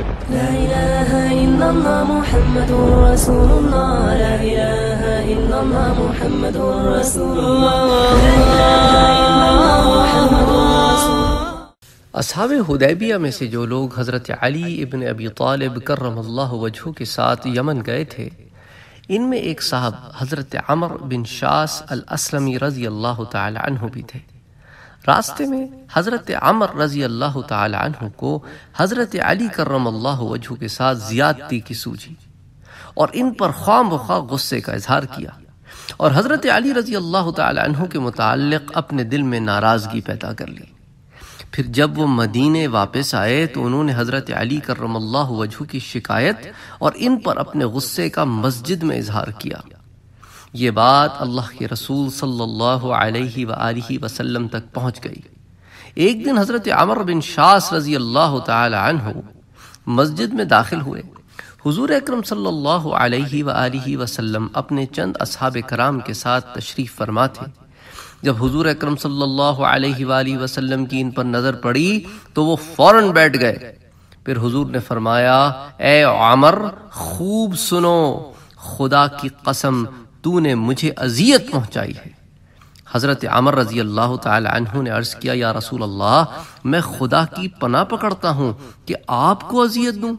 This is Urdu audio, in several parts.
اصحاب حدیبیہ میں سے جو لوگ حضرت علی ابن ابی طالب کرم اللہ وجہ کے ساتھ یمن گئے تھے ان میں ایک صاحب حضرت عمر بن شاس الاسلمی رضی اللہ تعالی عنہ بھی تھے راستے میں حضرت عمر رضی اللہ تعالی عنہ کو حضرت علی کرم اللہ وجہ کے ساتھ زیادتی کی سوجی اور ان پر خوام مخواہ غصے کا اظہار کیا اور حضرت علی رضی اللہ تعالی عنہ کے متعلق اپنے دل میں ناراضگی پیدا کر لی پھر جب وہ مدینے واپس آئے تو انہوں نے حضرت علی کرم اللہ وجہ کی شکایت اور ان پر اپنے غصے کا مسجد میں اظہار کیا یہ بات اللہ کے رسول صلی اللہ علیہ وآلہ وسلم تک پہنچ گئی ایک دن حضرت عمر بن شاس رضی اللہ تعالی عنہ مسجد میں داخل ہوئے حضور اکرم صلی اللہ علیہ وآلہ وسلم اپنے چند اصحاب کرام کے ساتھ تشریف فرما تھے جب حضور اکرم صلی اللہ علیہ وآلہ وسلم کی ان پر نظر پڑی تو وہ فوراً بیٹھ گئے پھر حضور نے فرمایا اے عمر خوب سنو خدا کی قسم تو نے مجھے عذیت پہنچائی ہے حضرت عمر رضی اللہ تعالی عنہ نے عرض کیا یا رسول اللہ میں خدا کی پناہ پکڑتا ہوں کہ آپ کو عذیت دوں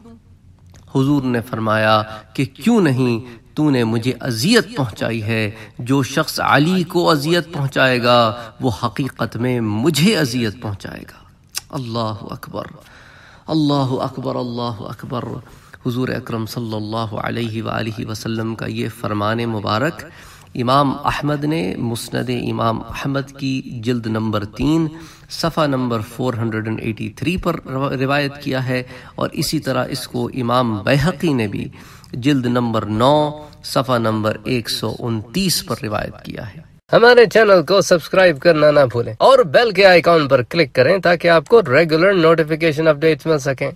حضور نے فرمایا کہ کیوں نہیں تو نے مجھے عذیت پہنچائی ہے جو شخص علی کو عذیت پہنچائے گا وہ حقیقت میں مجھے عذیت پہنچائے گا اللہ اکبر اللہ اکبر اللہ اکبر حضور اکرم صلی اللہ علیہ وآلہ وسلم کا یہ فرمان مبارک امام احمد نے مسند امام احمد کی جلد نمبر تین صفحہ نمبر 483 پر روایت کیا ہے اور اسی طرح اس کو امام بیحقی نے بھی جلد نمبر نو صفحہ نمبر 129 پر روایت کیا ہے ہمارے چینل کو سبسکرائب کرنا نہ بھولیں اور بیل کے آئیکن پر کلک کریں تاکہ آپ کو ریگولر نوٹیفکیشن ڈیٹس مل سکیں